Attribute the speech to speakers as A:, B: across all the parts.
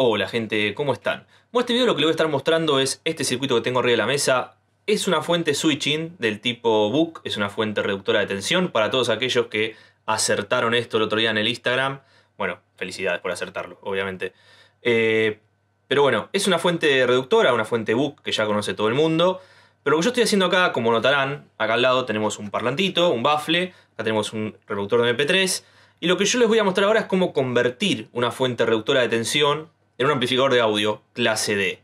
A: Hola gente, ¿cómo están? Bueno, este video lo que les voy a estar mostrando es este circuito que tengo arriba de la mesa. Es una fuente switching del tipo book, es una fuente reductora de tensión. Para todos aquellos que acertaron esto el otro día en el Instagram, bueno, felicidades por acertarlo, obviamente. Eh, pero bueno, es una fuente reductora, una fuente book que ya conoce todo el mundo. Pero lo que yo estoy haciendo acá, como notarán, acá al lado tenemos un parlantito, un baffle, acá tenemos un reductor de MP3. Y lo que yo les voy a mostrar ahora es cómo convertir una fuente reductora de tensión en un amplificador de audio clase D.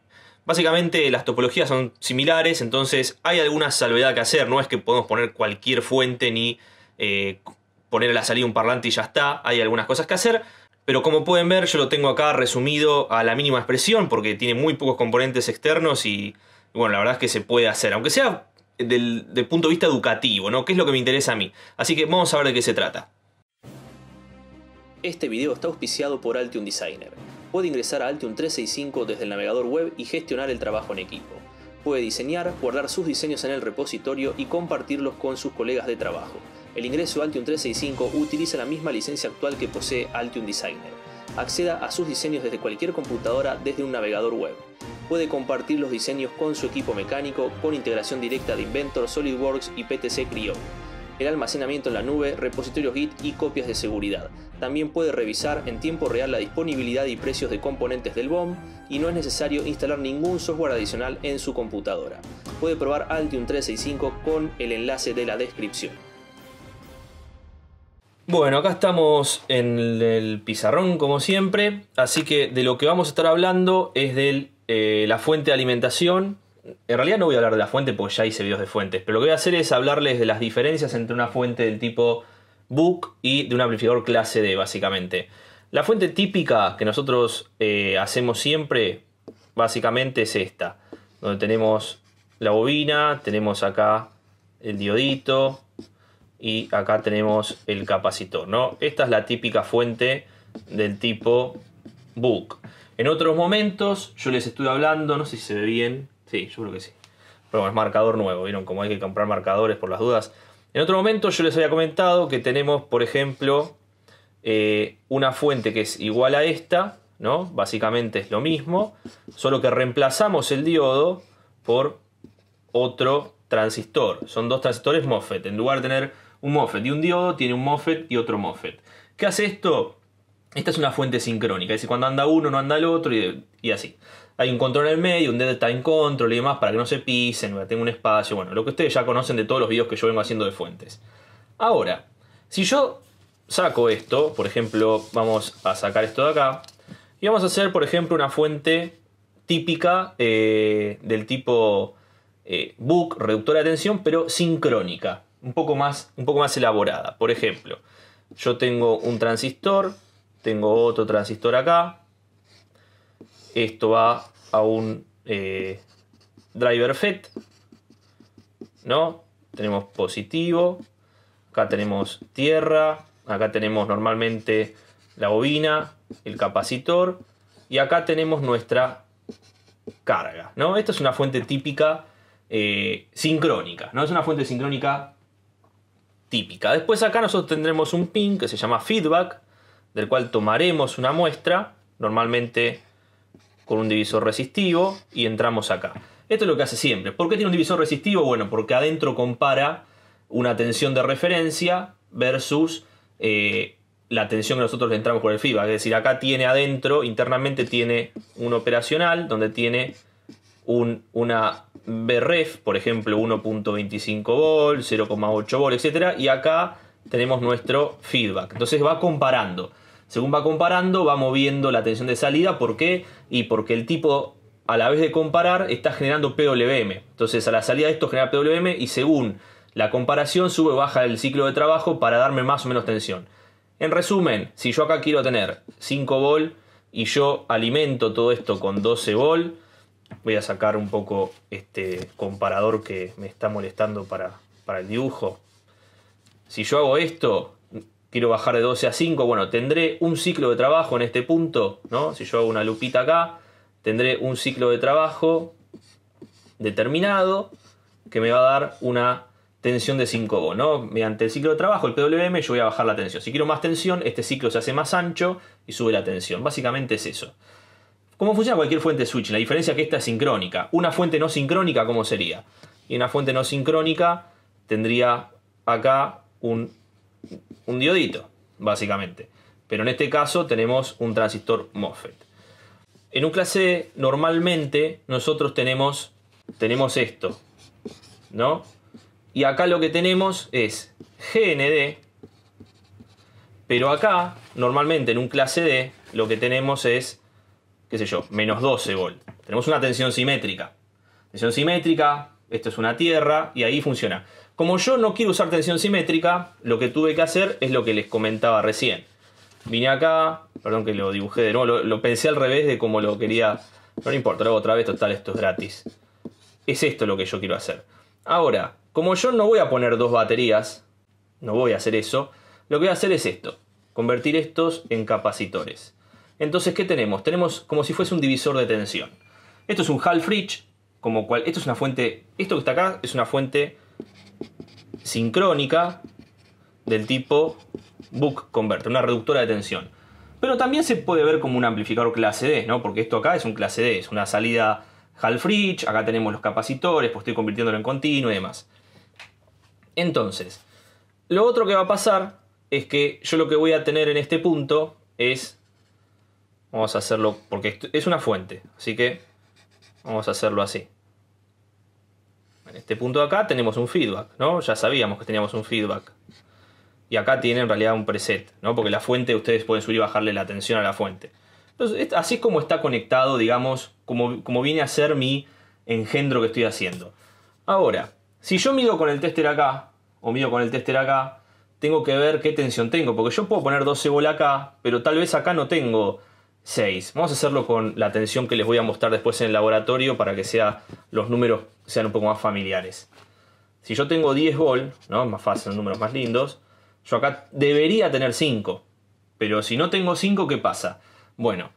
A: Básicamente las topologías son similares, entonces hay alguna salvedad que hacer, no es que podemos poner cualquier fuente ni eh, poner a la salida un parlante y ya está, hay algunas cosas que hacer, pero como pueden ver yo lo tengo acá resumido a la mínima expresión porque tiene muy pocos componentes externos y bueno, la verdad es que se puede hacer, aunque sea del, del punto de vista educativo, ¿no? Que es lo que me interesa a mí. Así que vamos a ver de qué se trata. Este video está auspiciado por Altium Designer puede ingresar a Altium 365 desde el navegador web y gestionar el trabajo en equipo. Puede diseñar, guardar sus diseños en el repositorio y compartirlos con sus colegas de trabajo. El ingreso a Altium 365 utiliza la misma licencia actual que posee Altium Designer. Acceda a sus diseños desde cualquier computadora desde un navegador web. Puede compartir los diseños con su equipo mecánico con integración directa de Inventor, SolidWorks y PTC Cryo el almacenamiento en la nube, repositorios Git y copias de seguridad también puede revisar en tiempo real la disponibilidad y precios de componentes del BOM y no es necesario instalar ningún software adicional en su computadora. Puede probar Altium 365 con el enlace de la descripción. Bueno, acá estamos en el pizarrón como siempre, así que de lo que vamos a estar hablando es de eh, la fuente de alimentación. En realidad no voy a hablar de la fuente porque ya hice videos de fuentes, pero lo que voy a hacer es hablarles de las diferencias entre una fuente del tipo book y de un amplificador clase D, básicamente. La fuente típica que nosotros eh, hacemos siempre, básicamente, es esta, donde tenemos la bobina, tenemos acá el diodito y acá tenemos el capacitor, ¿no? Esta es la típica fuente del tipo book. En otros momentos yo les estuve hablando, no sé si se ve bien, sí, yo creo que sí. Pero es marcador nuevo, ¿vieron? Como hay que comprar marcadores por las dudas. En otro momento yo les había comentado que tenemos, por ejemplo, eh, una fuente que es igual a esta, ¿no? Básicamente es lo mismo, solo que reemplazamos el diodo por otro transistor. Son dos transistores MOSFET. En lugar de tener un MOSFET y un diodo, tiene un MOSFET y otro MOSFET. ¿Qué hace esto? Esta es una fuente sincrónica, es decir, cuando anda uno no anda el otro y así. Hay un control en el medio, un delta time control y demás para que no se pisen, tengo un espacio. Bueno, lo que ustedes ya conocen de todos los vídeos que yo vengo haciendo de fuentes. Ahora, si yo saco esto, por ejemplo, vamos a sacar esto de acá. Y vamos a hacer, por ejemplo, una fuente típica eh, del tipo eh, book, reductora de tensión, pero sincrónica. Un poco, más, un poco más elaborada. Por ejemplo, yo tengo un transistor, tengo otro transistor acá, esto va a un eh, driver FET, ¿no? Tenemos positivo, acá tenemos tierra, acá tenemos normalmente la bobina, el capacitor y acá tenemos nuestra carga, ¿no? Esta es una fuente típica eh, sincrónica, ¿no? Es una fuente sincrónica típica. Después acá nosotros tendremos un pin que se llama feedback, del cual tomaremos una muestra, normalmente con un divisor resistivo y entramos acá. Esto es lo que hace siempre. ¿Por qué tiene un divisor resistivo? Bueno, porque adentro compara una tensión de referencia versus eh, la tensión que nosotros le entramos por el feedback. Es decir, acá tiene adentro, internamente tiene un operacional donde tiene una BREF, por ejemplo, 1.25 volt, 0,8 volt, etc. Y acá tenemos nuestro feedback. Entonces va comparando según va comparando, va moviendo la tensión de salida. ¿Por qué? Y porque el tipo, a la vez de comparar, está generando PWM. Entonces, a la salida de esto genera PWM y según la comparación, sube o baja el ciclo de trabajo para darme más o menos tensión. En resumen, si yo acá quiero tener 5 v y yo alimento todo esto con 12 v voy a sacar un poco este comparador que me está molestando para, para el dibujo. Si yo hago esto, quiero bajar de 12 a 5, bueno, tendré un ciclo de trabajo en este punto, ¿no? Si yo hago una lupita acá, tendré un ciclo de trabajo determinado que me va a dar una tensión de 5 o ¿no? Mediante el ciclo de trabajo, el PWM, yo voy a bajar la tensión. Si quiero más tensión, este ciclo se hace más ancho y sube la tensión. Básicamente es eso. ¿Cómo funciona cualquier fuente switch? La diferencia es que esta es sincrónica. Una fuente no sincrónica, ¿cómo sería? Y una fuente no sincrónica tendría acá un un diodito, básicamente. Pero en este caso tenemos un transistor MOSFET. En un clase normalmente nosotros tenemos, tenemos esto, ¿no? Y acá lo que tenemos es GND, pero acá normalmente en un clase D lo que tenemos es, qué sé yo, menos 12 volt. Tenemos una tensión simétrica. Tensión simétrica, esto es una tierra y ahí funciona. Como yo no quiero usar tensión simétrica, lo que tuve que hacer es lo que les comentaba recién. Vine acá, perdón que lo dibujé de nuevo, lo, pensé al revés de como lo quería. no importa, lo otra vez, total, esto es gratis. Es esto lo que yo quiero hacer. Ahora, como yo no voy a poner dos baterías, no voy a hacer eso, lo que voy a hacer es esto, convertir estos en capacitores. Entonces, ¿qué tenemos? Tenemos como si fuese un divisor de tensión. Esto es un half Fridge, como cual, esto es una fuente, esto que está acá es una fuente sincrónica del tipo book converter, una reductora de tensión. Pero también se puede ver como un amplificador clase D, ¿no? Porque esto acá es un clase D, es una salida Half-Bridge, acá tenemos los capacitores, pues estoy convirtiéndolo en continuo y demás. Entonces, lo otro que va a pasar es que yo lo que voy a tener en este punto es... Vamos a hacerlo porque es una fuente, así que vamos a hacerlo así este punto de acá tenemos un feedback, ¿no? Ya sabíamos que teníamos un feedback. Y acá tiene en realidad un preset, ¿no? Porque la fuente, ustedes pueden subir y bajarle la tensión a la fuente. Entonces, así es como está conectado, digamos, como, como viene a ser mi engendro que estoy haciendo. Ahora, si yo mido con el tester acá, o mido con el tester acá, tengo que ver qué tensión tengo, porque yo puedo poner 12 volt acá, pero tal vez acá no tengo 6. Vamos a hacerlo con la tensión que les voy a mostrar después en el laboratorio para que sea, los números sean un poco más familiares. Si yo tengo 10 volt, ¿no? más fácil, son números más lindos, yo acá debería tener 5. Pero si no tengo 5, ¿qué pasa? Bueno,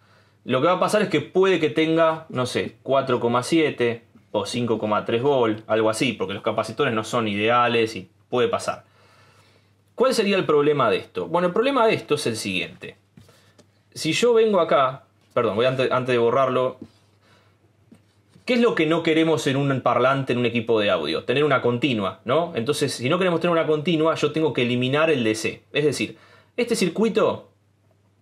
A: lo que va a pasar es que puede que tenga, no sé, 4,7 o 5,3 vol, algo así, porque los capacitores no son ideales y puede pasar. ¿Cuál sería el problema de esto? Bueno, el problema de esto es el siguiente si yo vengo acá, perdón, voy antes, de borrarlo, ¿Qué es lo que no queremos en un parlante, en un equipo de audio? Tener una continua, ¿no? Entonces, si no queremos tener una continua, yo tengo que eliminar el DC. Es decir, este circuito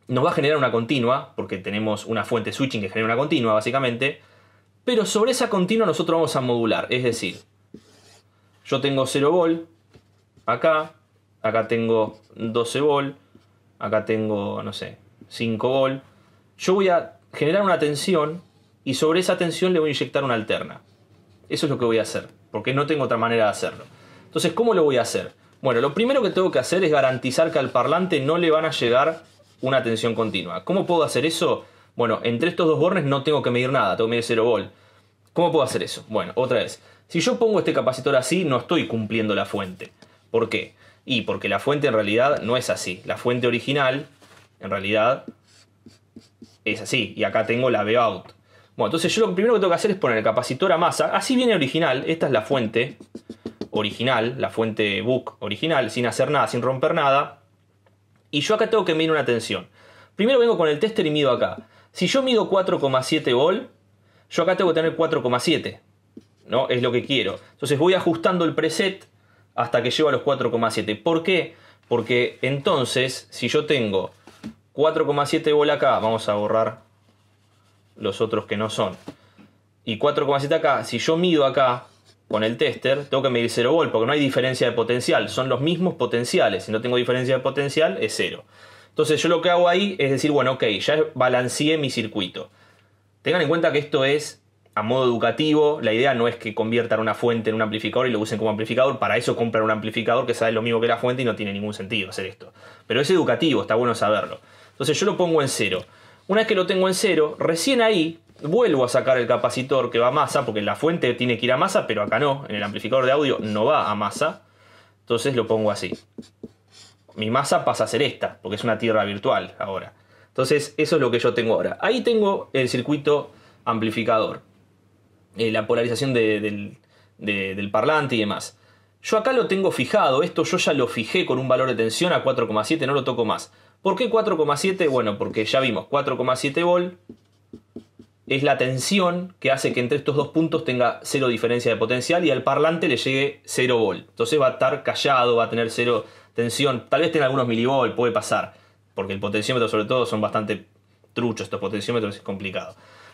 A: nos va a generar una continua, porque tenemos una fuente switching que genera una continua, básicamente, pero sobre esa continua nosotros vamos a modular. Es decir, yo tengo 0 volt acá, acá tengo 12 volt, acá tengo, no sé, 5 gol, yo voy a generar una tensión y sobre esa tensión le voy a inyectar una alterna. Eso es lo que voy a hacer, porque no tengo otra manera de hacerlo. Entonces, ¿cómo lo voy a hacer? Bueno, lo primero que tengo que hacer es garantizar que al parlante no le van a llegar una tensión continua. ¿Cómo puedo hacer eso? Bueno, entre estos dos bornes no tengo que medir nada, tengo que medir 0 volt. ¿Cómo puedo hacer eso? Bueno, otra vez. Si yo pongo este capacitor así, no estoy cumpliendo la fuente. ¿Por qué? Y porque la fuente en realidad no es así. La fuente original en realidad es así. Y acá tengo la B out. Bueno, entonces yo lo primero que tengo que hacer es poner el capacitor a masa. Así viene original. Esta es la fuente original, la fuente book original, sin hacer nada, sin romper nada. Y yo acá tengo que medir una tensión. Primero vengo con el tester y mido acá. Si yo mido 4,7 v yo acá tengo que tener 4,7. ¿No? Es lo que quiero. Entonces voy ajustando el preset hasta que llego a los 4,7. ¿Por qué? Porque entonces, si yo tengo 4,7 volt acá, vamos a borrar los otros que no son. Y 4,7 acá, si yo mido acá con el tester, tengo que medir 0 volt, porque no hay diferencia de potencial, son los mismos potenciales. Si no tengo diferencia de potencial, es 0. Entonces yo lo que hago ahí es decir, bueno, ok, ya balanceé mi circuito. Tengan en cuenta que esto es a modo educativo, la idea no es que conviertan una fuente en un amplificador y lo usen como amplificador, para eso compran un amplificador que sabe lo mismo que la fuente y no tiene ningún sentido hacer esto. Pero es educativo, está bueno saberlo. Entonces yo lo pongo en cero. Una vez que lo tengo en cero, recién ahí vuelvo a sacar el capacitor que va a masa, porque la fuente tiene que ir a masa, pero acá no, en el amplificador de audio no va a masa. Entonces lo pongo así. Mi masa pasa a ser esta, porque es una tierra virtual ahora. Entonces eso es lo que yo tengo ahora. Ahí tengo el circuito amplificador, eh, la polarización del parlante y demás. Yo acá lo tengo fijado, esto yo ya lo fijé con un valor de tensión a 4,7, no lo toco más. ¿Por qué 4,7? Bueno, porque ya vimos, 4,7 volt es la tensión que hace que entre estos dos puntos tenga cero diferencia de potencial y al parlante le llegue 0 volt. Entonces va a estar callado, va a tener cero tensión, tal vez tenga algunos milivolt, puede pasar, porque el potenciómetro sobre todo son bastante truchos estos potenciómetros, es complicado.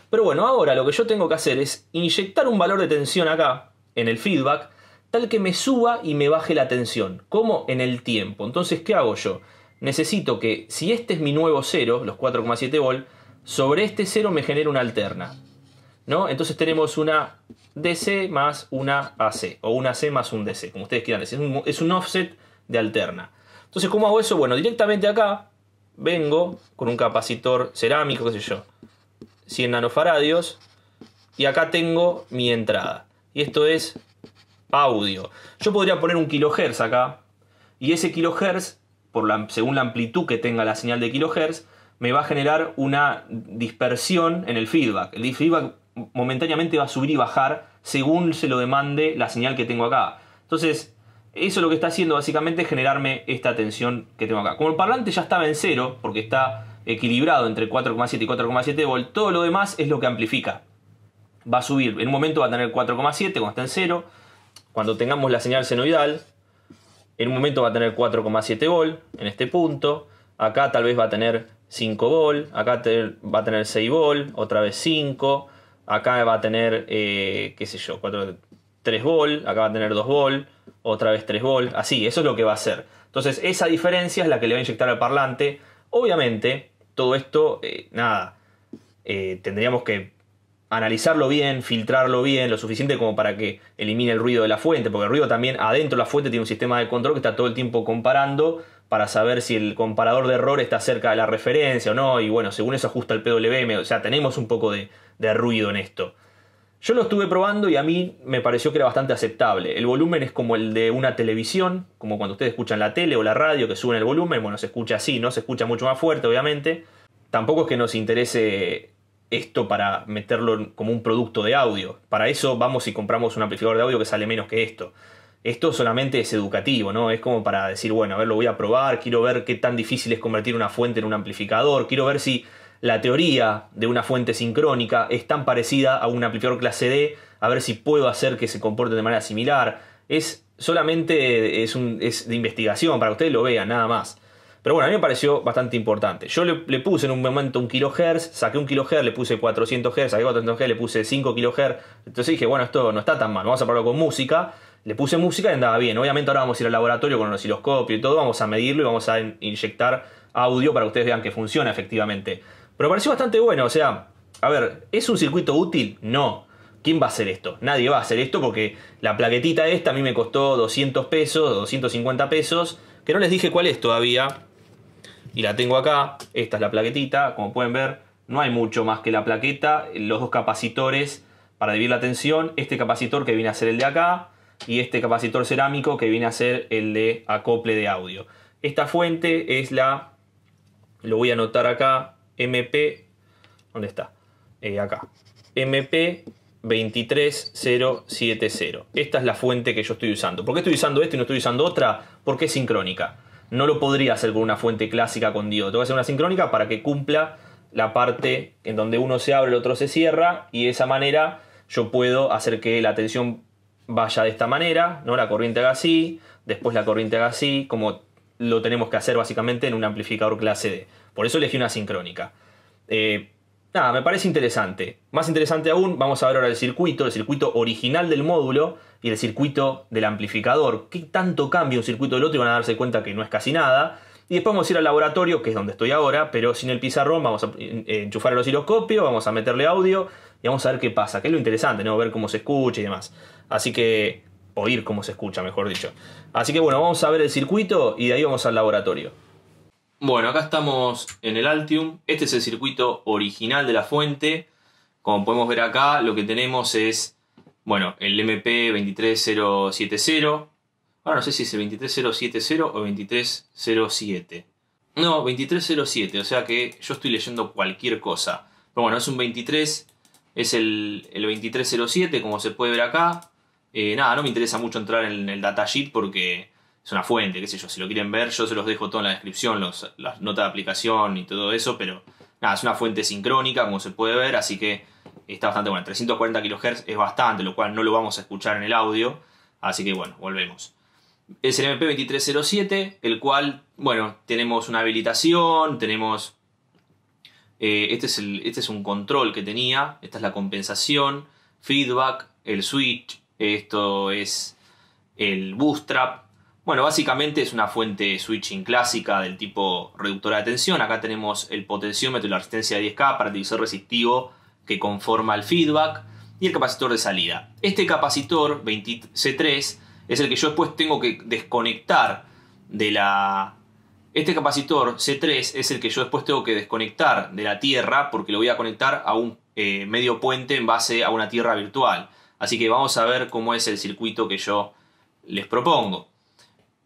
A: Pero bueno, ahora lo que yo tengo que hacer es inyectar un valor de tensión acá, en el feedback, tal que me suba y me baje la tensión, como en el tiempo. Entonces, ¿qué hago yo? necesito que si este es mi nuevo cero, los 4,7 volt, sobre este cero me genere una alterna. ¿no? Entonces tenemos una DC más una AC, o una C más un DC, como ustedes quieran decir. Es un, es un offset de alterna. Entonces, ¿cómo hago eso? Bueno, directamente acá vengo con un capacitor cerámico, qué sé yo, 100 nanofaradios, y acá tengo mi entrada. Y esto es audio. Yo podría poner un kilohertz acá, y ese kilohertz según la amplitud que tenga la señal de kilohertz, me va a generar una dispersión en el feedback. El feedback momentáneamente va a subir y bajar según se lo demande la señal que tengo acá. Entonces, eso lo que está haciendo básicamente es generarme esta tensión que tengo acá. Como el parlante ya estaba en cero, porque está equilibrado entre 4,7 y 4,7 volt, todo lo demás es lo que amplifica. Va a subir, en un momento va a tener 4,7 cuando está en cero, cuando tengamos la señal senoidal, en un momento va a tener 4,7 vol en este punto. Acá tal vez va a tener 5 v Acá va a tener 6 v Otra vez 5. Acá va a tener, qué sé yo, 4, 3 vol. Acá va a tener 2 v Otra vez 3 v Así, eso es lo que va a hacer. Entonces esa diferencia es la que le va a inyectar al parlante. Obviamente, todo esto, eh, nada, eh, tendríamos que analizarlo bien, filtrarlo bien, lo suficiente como para que elimine el ruido de la fuente, porque el ruido también adentro de la fuente tiene un sistema de control que está todo el tiempo comparando para saber si el comparador de error está cerca de la referencia o no, y bueno, según eso ajusta el PWM, o sea, tenemos un poco de, de ruido en esto. Yo lo estuve probando y a mí me pareció que era bastante aceptable. El volumen es como el de una televisión, como cuando ustedes escuchan la tele o la radio que suben el volumen, bueno, se escucha así, ¿no? Se escucha mucho más fuerte, obviamente. Tampoco es que nos interese esto para meterlo como un producto de audio. Para eso vamos y compramos un amplificador de audio que sale menos que esto. Esto solamente es educativo, ¿no? Es como para decir, bueno, a ver, lo voy a probar, quiero ver qué tan difícil es convertir una fuente en un amplificador, quiero ver si la teoría de una fuente sincrónica es tan parecida a un amplificador clase D, a ver si puedo hacer que se comporte de manera similar. Es solamente es, es de investigación, para que ustedes lo vean, nada más. Pero bueno, a mí me pareció bastante importante. Yo le, puse en un momento un kilohertz, saqué un kilohertz, le puse 400 Hz, saqué 400 Hz, le puse 5 kilohertz. Entonces dije, bueno, esto no está tan mal, vamos a probarlo con música. Le puse música y andaba bien. Obviamente ahora vamos a ir al laboratorio con un osciloscopio y todo, vamos a medirlo y vamos a inyectar audio para que ustedes vean que funciona efectivamente. Pero me pareció bastante bueno, o sea, a ver, ¿es un circuito útil? No. ¿Quién va a hacer esto? Nadie va a hacer esto porque la plaquetita esta a mí me costó 200 pesos, 250 pesos, que no les dije cuál es todavía y la tengo acá, esta es la plaquetita, como pueden ver, no hay mucho más que la plaqueta, los dos capacitores para dividir la tensión, este capacitor que viene a ser el de acá y este capacitor cerámico que viene a ser el de acople de audio. Esta fuente es la, lo voy a anotar acá, MP, ¿dónde está? Eh, acá, MP 23070. Esta es la fuente que yo estoy usando. ¿Por qué estoy usando esto y no estoy usando otra? Porque es sincrónica no lo podría hacer con una fuente clásica con dio. Tengo que hacer una sincrónica para que cumpla la parte en donde uno se abre, el otro se cierra, y de esa manera yo puedo hacer que la tensión vaya de esta manera, ¿no? La corriente haga así, después la corriente haga así, como lo tenemos que hacer básicamente en un amplificador clase D. Por eso elegí una sincrónica. Eh, nada, me parece interesante. Más interesante aún, vamos a ver ahora el circuito, el circuito original del módulo y el circuito del amplificador. ¿Qué tanto cambia un circuito del otro? Y van a darse cuenta que no es casi nada. Y después vamos a ir al laboratorio, que es donde estoy ahora, pero sin el pizarrón, vamos a eh, enchufar el osciloscopio, vamos a meterle audio y vamos a ver qué pasa, que es lo interesante, ¿no? Ver cómo se escucha y demás. Así que, oír cómo se escucha, mejor dicho. Así que bueno, vamos a ver el circuito y de ahí vamos al laboratorio. Bueno, acá estamos en el Altium. Este es el circuito original de la fuente. Como podemos ver acá, lo que tenemos es, bueno, el MP23070. Ahora no sé si es el 23070 o 2307. No, 2307, o sea que yo estoy leyendo cualquier cosa. Pero bueno, es un 23, es el, 2307, como se puede ver acá. Eh, nada, no me interesa mucho entrar en el datasheet porque es una fuente, qué sé yo, si lo quieren ver, yo se los dejo todo en la descripción, las notas de aplicación y todo eso, pero nada, es una fuente sincrónica, como se puede ver, así que está bastante bueno. 340 kHz es bastante, lo cual no lo vamos a escuchar en el audio, así que bueno, volvemos. Es el MP2307, el cual, bueno, tenemos una habilitación, tenemos... Eh, este, es este es un control que tenía, esta es la compensación, feedback, el switch, esto es el bootstrap, bueno, básicamente es una fuente switching clásica del tipo reductora de tensión. Acá tenemos el potenciómetro y la resistencia de 10K para el divisor resistivo que conforma el feedback y el capacitor de salida. Este capacitor c 3 es el que yo después tengo que desconectar de la... Este capacitor C3 es el que yo después tengo que desconectar de la tierra porque lo voy a conectar a un eh, medio puente en base a una tierra virtual. Así que vamos a ver cómo es el circuito que yo les propongo.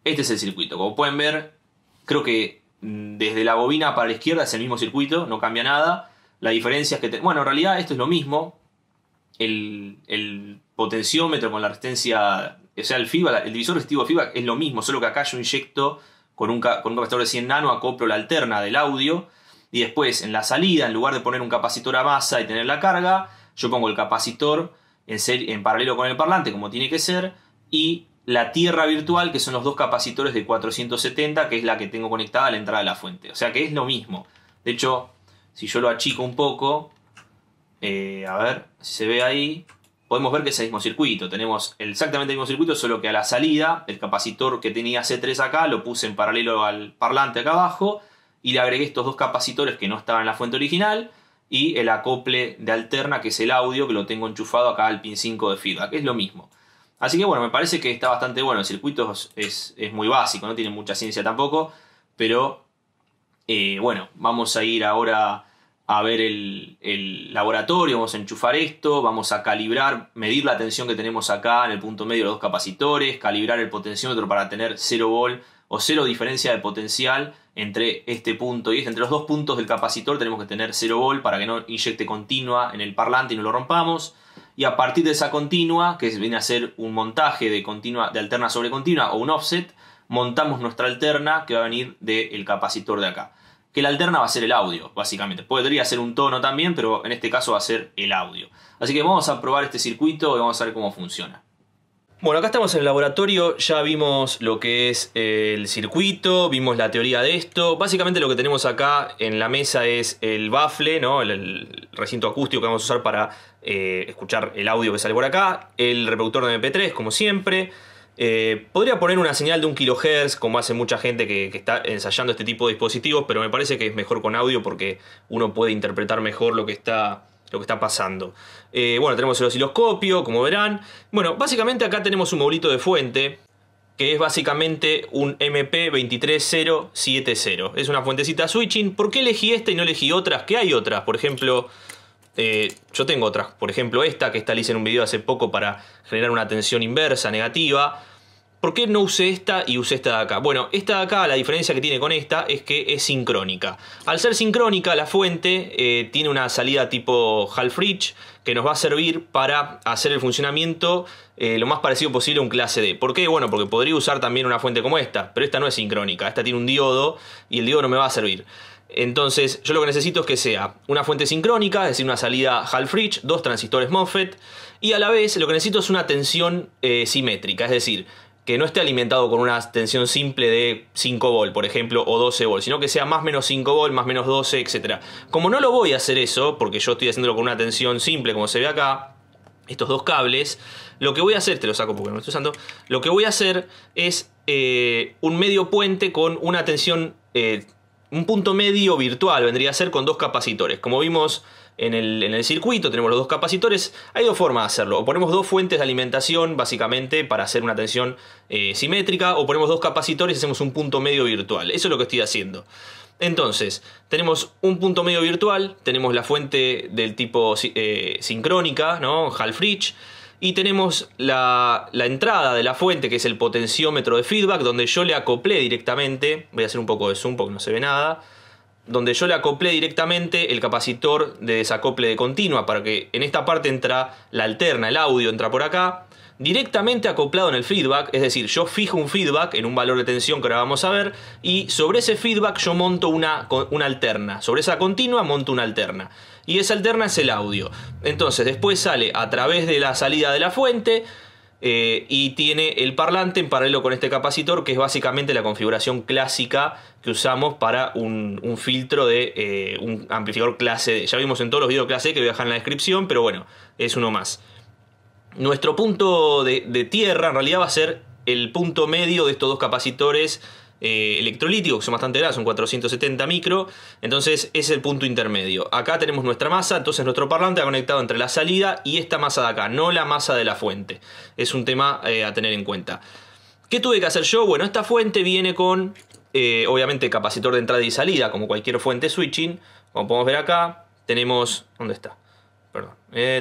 A: Este es el circuito. Como pueden ver, creo que mm, desde la bobina para la izquierda es el mismo circuito, no cambia nada. La diferencia es que, bueno, en realidad esto es lo mismo. El, potenciómetro con la resistencia, o sea, el FIBA, el divisor resistivo FIBA es lo mismo, solo que acá yo inyecto con un, capacitor de 100 nano, acoplo la alterna del audio y después en la salida, en lugar de poner un capacitor a masa y tener la carga, yo pongo el capacitor en paralelo con el parlante, como tiene que ser, y la tierra virtual, que son los dos capacitores de 470, que es la que tengo conectada a la entrada de la fuente. O sea que es lo mismo. De hecho, si yo lo achico un poco, eh, a ver si se ve ahí, podemos ver que es el mismo circuito. Tenemos exactamente el mismo circuito, solo que a la salida, el capacitor que tenía C3 acá, lo puse en paralelo al parlante acá abajo, y le agregué estos dos capacitores que no estaban en la fuente original, y el acople de alterna, que es el audio, que lo tengo enchufado acá al pin 5 de que Es lo mismo. Así que bueno, me parece que está bastante bueno. El circuito es, muy básico, no tiene mucha ciencia tampoco. Pero eh, bueno, vamos a ir ahora a ver el, el, laboratorio, vamos a enchufar esto, vamos a calibrar, medir la tensión que tenemos acá en el punto medio de los dos capacitores, calibrar el potenciómetro para tener 0 volt o 0 diferencia de potencial entre este punto y este. Entre los dos puntos del capacitor tenemos que tener 0 volt para que no inyecte continua en el parlante y no lo rompamos y a partir de esa continua, que viene a ser un montaje de, continua, de alterna sobre continua o un offset, montamos nuestra alterna que va a venir del capacitor de acá. Que la alterna va a ser el audio, básicamente. Podría ser un tono también, pero en este caso va a ser el audio. Así que vamos a probar este circuito y vamos a ver cómo funciona. Bueno, acá estamos en el laboratorio, ya vimos lo que es el circuito, vimos la teoría de esto. Básicamente lo que tenemos acá en la mesa es el baffle, ¿no? el, recinto acústico que vamos a usar para eh, escuchar el audio que sale por acá. El reproductor de MP3, como siempre. Eh, podría poner una señal de un kilohertz, como hace mucha gente que, está ensayando este tipo de dispositivos, pero me parece que es mejor con audio porque uno puede interpretar mejor lo que está lo que está pasando. Eh, bueno, tenemos el osciloscopio, como verán. Bueno, básicamente acá tenemos un modulito de fuente, que es básicamente un MP23070. Es una fuentecita switching. ¿Por qué elegí esta y no elegí otras? Que hay otras, por ejemplo... Eh, yo tengo otras, por ejemplo esta que esta la en un video hace poco para generar una tensión inversa negativa ¿Por qué no usé esta y usé esta de acá? Bueno, esta de acá, la diferencia que tiene con esta es que es sincrónica. Al ser sincrónica, la fuente eh, tiene una salida tipo half que nos va a servir para hacer el funcionamiento eh, lo más parecido posible a un clase D. ¿Por qué? Bueno, porque podría usar también una fuente como esta, pero esta no es sincrónica. Esta tiene un diodo y el diodo no me va a servir. Entonces, yo lo que necesito es que sea una fuente sincrónica, es decir, una salida half dos transistores MOSFET, y a la vez lo que necesito es una tensión eh, simétrica, es decir, que no esté alimentado con una tensión simple de 5 volt, por ejemplo, o 12 volts, sino que sea más menos 5 volt, más menos 12, etc. Como no lo voy a hacer eso, porque yo estoy haciéndolo con una tensión simple, como se ve acá, estos dos cables, lo que voy a hacer, te lo saco porque no estoy usando, lo que voy a hacer es eh, un medio puente con una tensión, eh, un punto medio virtual, vendría a ser con dos capacitores. Como vimos en el, circuito, tenemos los dos capacitores. Hay dos formas de hacerlo. O ponemos dos fuentes de alimentación, básicamente, para hacer una tensión eh, simétrica, o ponemos dos capacitores y hacemos un punto medio virtual. Eso es lo que estoy haciendo. Entonces, tenemos un punto medio virtual, tenemos la fuente del tipo eh, sincrónica, ¿no? y tenemos la, la, entrada de la fuente, que es el potenciómetro de feedback, donde yo le acoplé directamente, voy a hacer un poco de zoom porque no se ve nada, donde yo le acoplé directamente el capacitor de desacople de continua para que en esta parte entra la alterna, el audio entra por acá, directamente acoplado en el feedback, es decir, yo fijo un feedback en un valor de tensión que ahora vamos a ver y sobre ese feedback yo monto una, una alterna, sobre esa continua monto una alterna y esa alterna es el audio. Entonces después sale a través de la salida de la fuente, eh, y tiene el parlante en paralelo con este capacitor, que es básicamente la configuración clásica que usamos para un, filtro de eh, un amplificador clase Ya vimos en todos los videos clase que voy a dejar en la descripción, pero bueno, es uno más. Nuestro punto de, de tierra en realidad va a ser el punto medio de estos dos capacitores eh, electrolítico, que son bastante grandes, son 470 micro, entonces es el punto intermedio. Acá tenemos nuestra masa, entonces nuestro parlante ha conectado entre la salida y esta masa de acá, no la masa de la fuente. Es un tema eh, a tener en cuenta. ¿Qué tuve que hacer yo? Bueno, esta fuente viene con, eh, obviamente, capacitor de entrada y salida, como cualquier fuente switching. Como podemos ver acá, tenemos... ¿Dónde está? Perdón.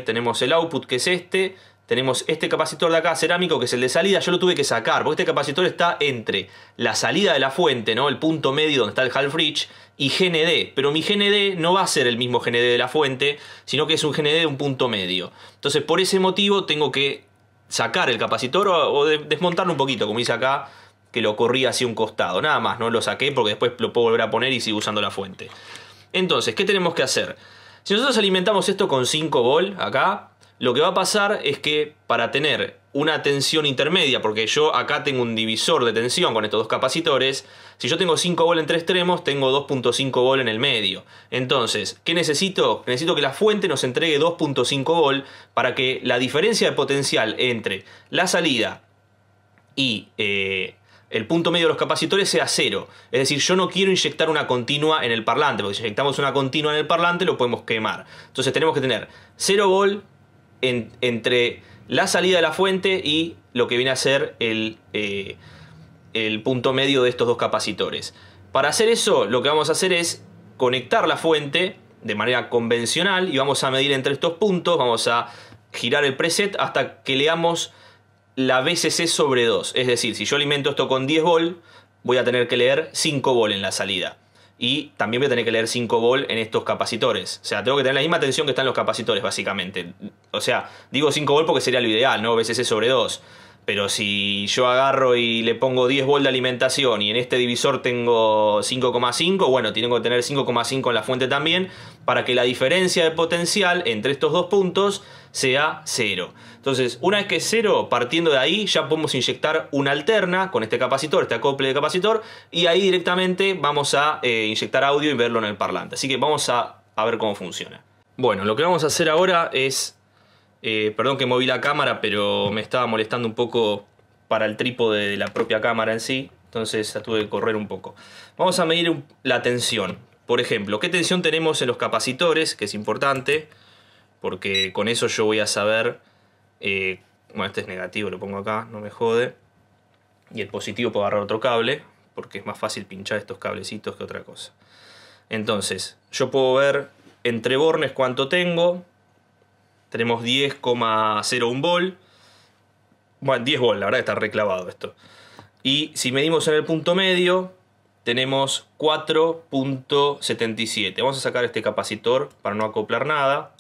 A: tenemos el output, que es este tenemos este capacitor de acá cerámico que es el de salida, yo lo tuve que sacar porque este capacitor está entre la salida de la fuente, ¿no? el punto medio donde está el half bridge y GND, pero mi GND no va a ser el mismo GND de la fuente, sino que es un GND de un punto medio. Entonces por ese motivo tengo que sacar el capacitor o, desmontarlo un poquito, como hice acá, que lo corrí hacia un costado, nada más, no lo saqué porque después lo puedo volver a poner y sigo usando la fuente. Entonces, ¿qué tenemos que hacer? Si nosotros alimentamos esto con 5 volt acá, lo que va a pasar es que para tener una tensión intermedia, porque yo acá tengo un divisor de tensión con estos dos capacitores, si yo tengo 5 volt entre extremos, tengo 2.5 volt en el medio. Entonces, ¿qué necesito? Necesito que la fuente nos entregue 2.5 volt para que la diferencia de potencial entre la salida y eh, el punto medio de los capacitores sea cero. Es decir, yo no quiero inyectar una continua en el parlante, porque si inyectamos una continua en el parlante lo podemos quemar. Entonces tenemos que tener 0 volt entre la salida de la fuente y lo que viene a ser eh, el, punto medio de estos dos capacitores. Para hacer eso, lo que vamos a hacer es conectar la fuente de manera convencional y vamos a medir entre estos puntos, vamos a girar el preset hasta que leamos la VCC sobre 2. Es decir, si yo alimento esto con 10 volt, voy a tener que leer 5 volt en la salida y también voy a tener que leer 5 volt en estos capacitores. O sea, tengo que tener la misma tensión que están los capacitores, básicamente. O sea, digo 5 v porque sería lo ideal, ¿no? VCC sobre 2. Pero si yo agarro y le pongo 10 volt de alimentación y en este divisor tengo 5,5, bueno, tengo que tener 5,5 en la fuente también para que la diferencia de potencial entre estos dos puntos sea 0. Entonces, una vez que es cero, partiendo de ahí, ya podemos inyectar una alterna con este capacitor, este acople de capacitor, y ahí directamente vamos a eh, inyectar audio y verlo en el parlante. Así que vamos a, ver cómo funciona. Bueno, lo que vamos a hacer ahora es... Eh, perdón que moví la cámara, pero me estaba molestando un poco para el trípode de la propia cámara en sí, entonces la tuve que correr un poco. Vamos a medir la tensión. Por ejemplo, ¿qué tensión tenemos en los capacitores? Que es importante, porque con eso yo voy a saber bueno, este es negativo, lo pongo acá, no me jode. Y el positivo puedo agarrar otro cable, porque es más fácil pinchar estos cablecitos que otra cosa. Entonces, yo puedo ver entre bornes cuánto tengo. Tenemos 10,01 volt. Bueno, 10 volt, la verdad está reclavado esto. Y si medimos en el punto medio, tenemos 4.77. Vamos a sacar este capacitor para no acoplar nada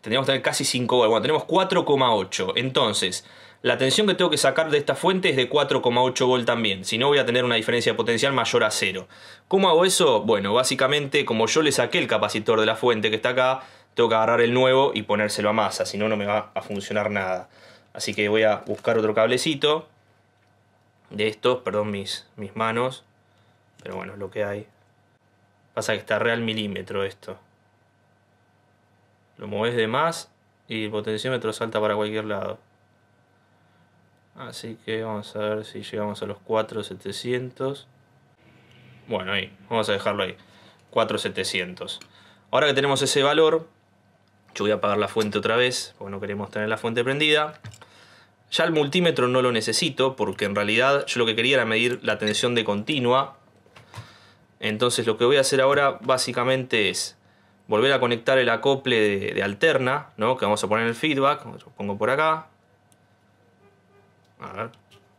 A: tendríamos que tener casi 5 volts. Bueno, tenemos 4,8. Entonces, la tensión que tengo que sacar de esta fuente es de 4,8 volt también, si no voy a tener una diferencia de potencial mayor a 0. ¿Cómo hago eso? Bueno, básicamente como yo le saqué el capacitor de la fuente que está acá, tengo que agarrar el nuevo y ponérselo a masa, si no no me va a funcionar nada. Así que voy a buscar otro cablecito de estos, perdón mis, mis manos, pero bueno, lo que hay. Pasa que está real milímetro esto. Lo mueves de más y el potenciómetro salta para cualquier lado. Así que vamos a ver si llegamos a los 4700. Bueno, ahí, vamos a dejarlo ahí. 4700. Ahora que tenemos ese valor, yo voy a apagar la fuente otra vez, porque no queremos tener la fuente prendida. Ya el multímetro no lo necesito, porque en realidad yo lo que quería era medir la tensión de continua. Entonces lo que voy a hacer ahora básicamente es volver a conectar el acople de, alterna, ¿no? que vamos a poner el feedback, lo pongo por acá, a ver,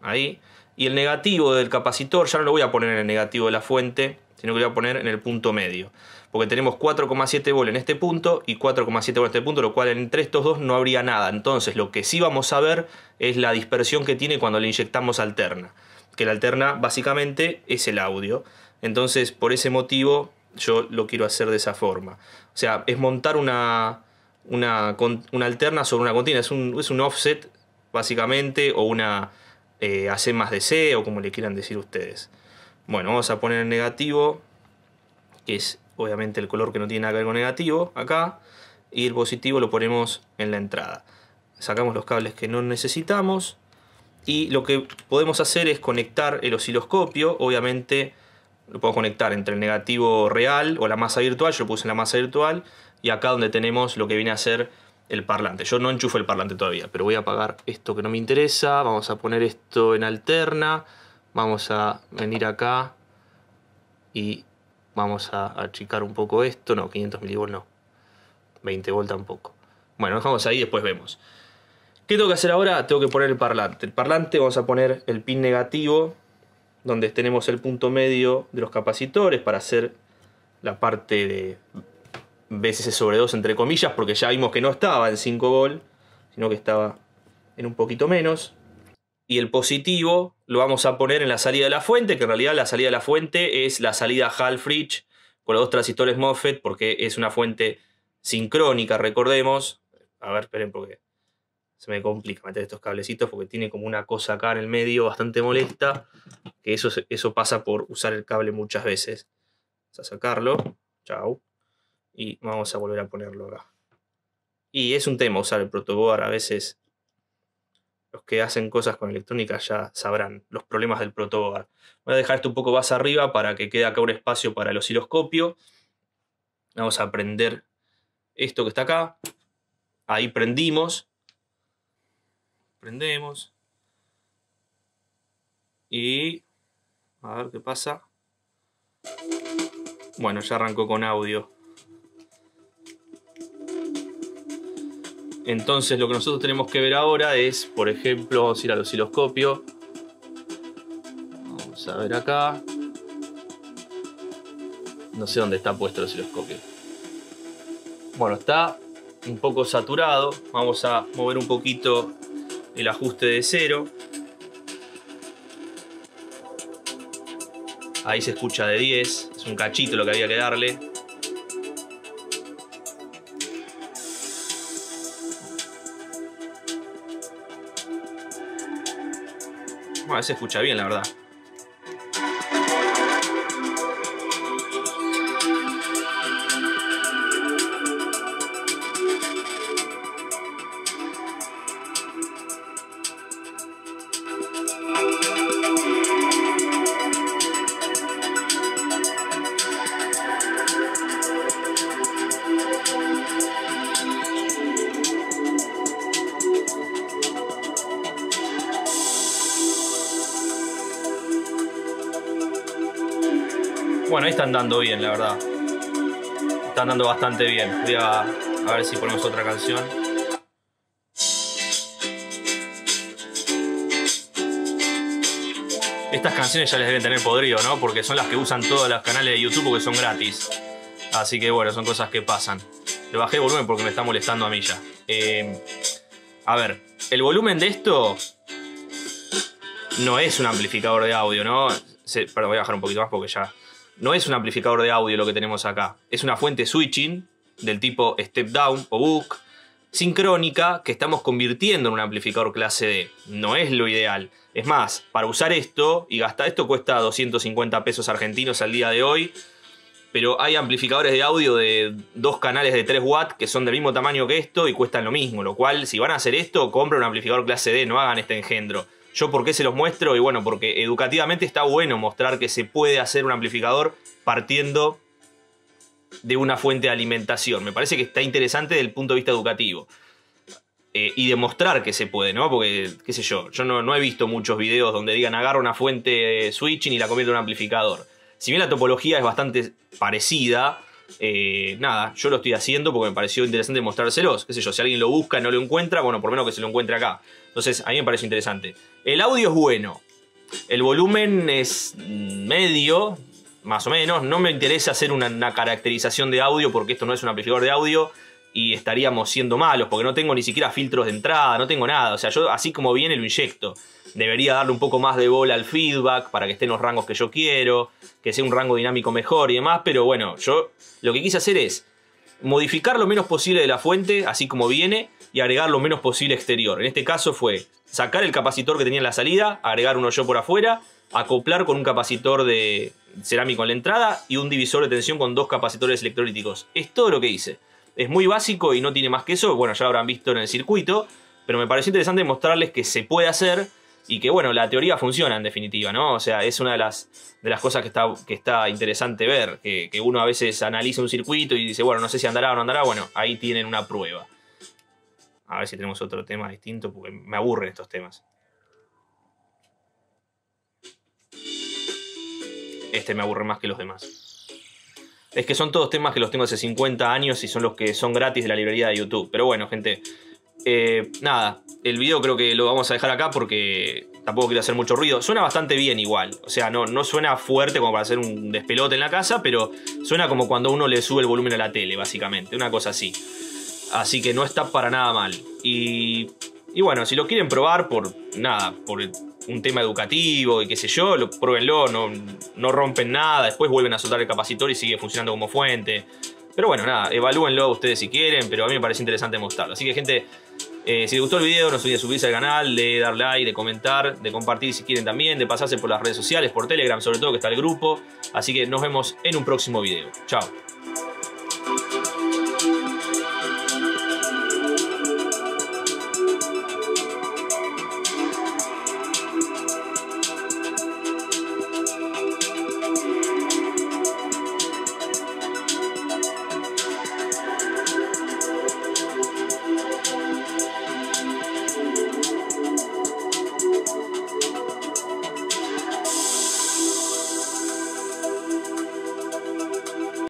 A: ahí, y el negativo del capacitor ya no lo voy a poner en el negativo de la fuente, sino que lo voy a poner en el punto medio, porque tenemos 4,7 volt en este punto y 4,7 volt en este punto, lo cual entre estos dos no habría nada, entonces lo que sí vamos a ver es la dispersión que tiene cuando le inyectamos alterna, que la alterna básicamente es el audio, entonces por ese motivo yo lo quiero hacer de esa forma. O sea, es montar una, una, alterna sobre una continua, es un, offset básicamente o una eh, AC más DC o como le quieran decir ustedes. Bueno, vamos a poner el negativo, que es obviamente el color que no tiene nada que ver con negativo acá, y el positivo lo ponemos en la entrada. Sacamos los cables que no necesitamos y lo que podemos hacer es conectar el osciloscopio, obviamente lo puedo conectar entre el negativo real o la masa virtual, yo lo puse en la masa virtual, y acá donde tenemos lo que viene a ser el parlante. Yo no enchufo el parlante todavía, pero voy a apagar esto que no me interesa, vamos a poner esto en alterna, vamos a venir acá y vamos a achicar un poco esto, no, 500 milivolts no, 20 volt tampoco. Bueno, dejamos ahí, y después vemos. ¿Qué tengo que hacer ahora? Tengo que poner el parlante. El parlante vamos a poner el pin negativo donde tenemos el punto medio de los capacitores para hacer la parte de veces sobre 2 entre comillas, porque ya vimos que no estaba en 5 v sino que estaba en un poquito menos. Y el positivo lo vamos a poner en la salida de la fuente, que en realidad la salida de la fuente es la salida Halfridge con los dos transistores MOSFET, porque es una fuente sincrónica, recordemos. A ver, esperen, porque se me complica meter estos cablecitos porque tiene como una cosa acá en el medio bastante molesta, que eso, eso pasa por usar el cable muchas veces. Vamos a sacarlo, Chao. y vamos a volver a ponerlo acá. Y es un tema usar el protoboard, a veces los que hacen cosas con electrónica ya sabrán los problemas del protoboard. Voy a dejar esto un poco más arriba para que quede acá un espacio para el osciloscopio. Vamos a prender esto que está acá. Ahí prendimos prendemos y a ver qué pasa. Bueno, ya arrancó con audio. Entonces lo que nosotros tenemos que ver ahora es, por ejemplo, vamos a ir al osciloscopio. Vamos a ver acá. No sé dónde está puesto el osciloscopio. Bueno, está un poco saturado. Vamos a mover un poquito el ajuste de cero. Ahí se escucha de 10, es un cachito lo que había que darle. Bueno, se escucha bien, la verdad. Bueno, ahí están dando bien, la verdad. Están dando bastante bien. Voy a, ver si ponemos otra canción. Estas canciones ya les deben tener podrido, ¿no? Porque son las que usan todos los canales de YouTube que son gratis. Así que bueno, son cosas que pasan. Le bajé el volumen porque me está molestando a mí ya. Eh, a ver, el volumen de esto no es un amplificador de audio, ¿no? Se, perdón, voy a bajar un poquito más porque ya no es un amplificador de audio lo que tenemos acá. Es una fuente switching del tipo step down o book sincrónica que estamos convirtiendo en un amplificador clase D. No es lo ideal. Es más, para usar esto y gastar esto cuesta 250 pesos argentinos al día de hoy. Pero hay amplificadores de audio de dos canales de 3 watts que son del mismo tamaño que esto y cuestan lo mismo. Lo cual, si van a hacer esto, compren un amplificador clase D, no hagan este engendro. ¿Yo por qué se los muestro? Y bueno, porque educativamente está bueno mostrar que se puede hacer un amplificador partiendo de una fuente de alimentación. Me parece que está interesante desde el punto de vista educativo. Eh, y demostrar que se puede, ¿no? Porque, qué sé yo, yo no, no he visto muchos videos donde digan agarra una fuente switching y la convierte en un amplificador. Si bien la topología es bastante parecida, eh, nada, yo lo estoy haciendo porque me pareció interesante mostrárselos. Qué sé yo, si alguien lo busca, y no lo encuentra, bueno, por menos que se lo encuentre acá. Entonces, a mí me parece interesante. El audio es bueno. El volumen es medio, más o menos. No me interesa hacer una, una caracterización de audio porque esto no es un amplificador de audio y estaríamos siendo malos, porque no tengo ni siquiera filtros de entrada, no tengo nada. O sea, yo así como viene lo inyecto. Debería darle un poco más de bola al feedback para que esté en los rangos que yo quiero, que sea un rango dinámico mejor y demás, pero bueno, yo lo que quise hacer es modificar lo menos posible de la fuente, así como viene, y agregar lo menos posible exterior. En este caso fue sacar el capacitor que tenía en la salida, agregar uno yo por afuera, acoplar con un capacitor de cerámico en la entrada y un divisor de tensión con dos capacitores electrolíticos. Es todo lo que hice. Es muy básico y no tiene más que eso. Bueno, ya lo habrán visto en el circuito. Pero me pareció interesante mostrarles que se puede hacer y que, bueno, la teoría funciona en definitiva, ¿no? O sea, es una de las, de las cosas que está, que está interesante ver. Que, que uno a veces analiza un circuito y dice, bueno, no sé si andará o no andará. Bueno, ahí tienen una prueba. A ver si tenemos otro tema distinto, porque me aburren estos temas. Este me aburre más que los demás. Es que son todos temas que los tengo hace 50 años y son los que son gratis de la librería de YouTube. Pero bueno, gente. Eh, nada, el video creo que lo vamos a dejar acá porque tampoco quiero hacer mucho ruido. Suena bastante bien igual. O sea, no, no suena fuerte como para hacer un despelote en la casa, pero suena como cuando uno le sube el volumen a la tele, básicamente. Una cosa así. Así que no está para nada mal. Y, y bueno, si lo quieren probar por nada, por un tema educativo y qué sé yo, lo, pruébenlo, no, no rompen nada, después vuelven a soltar el capacitor y sigue funcionando como fuente. Pero bueno, nada, evalúenlo ustedes si quieren, pero a mí me parece interesante mostrarlo. Así que gente, eh, si les gustó el video, no olviden de subirse al canal, de dar like, de comentar, de compartir si quieren también, de pasarse por las redes sociales, por Telegram sobre todo, que está el grupo. Así que nos vemos en un próximo video. Chao.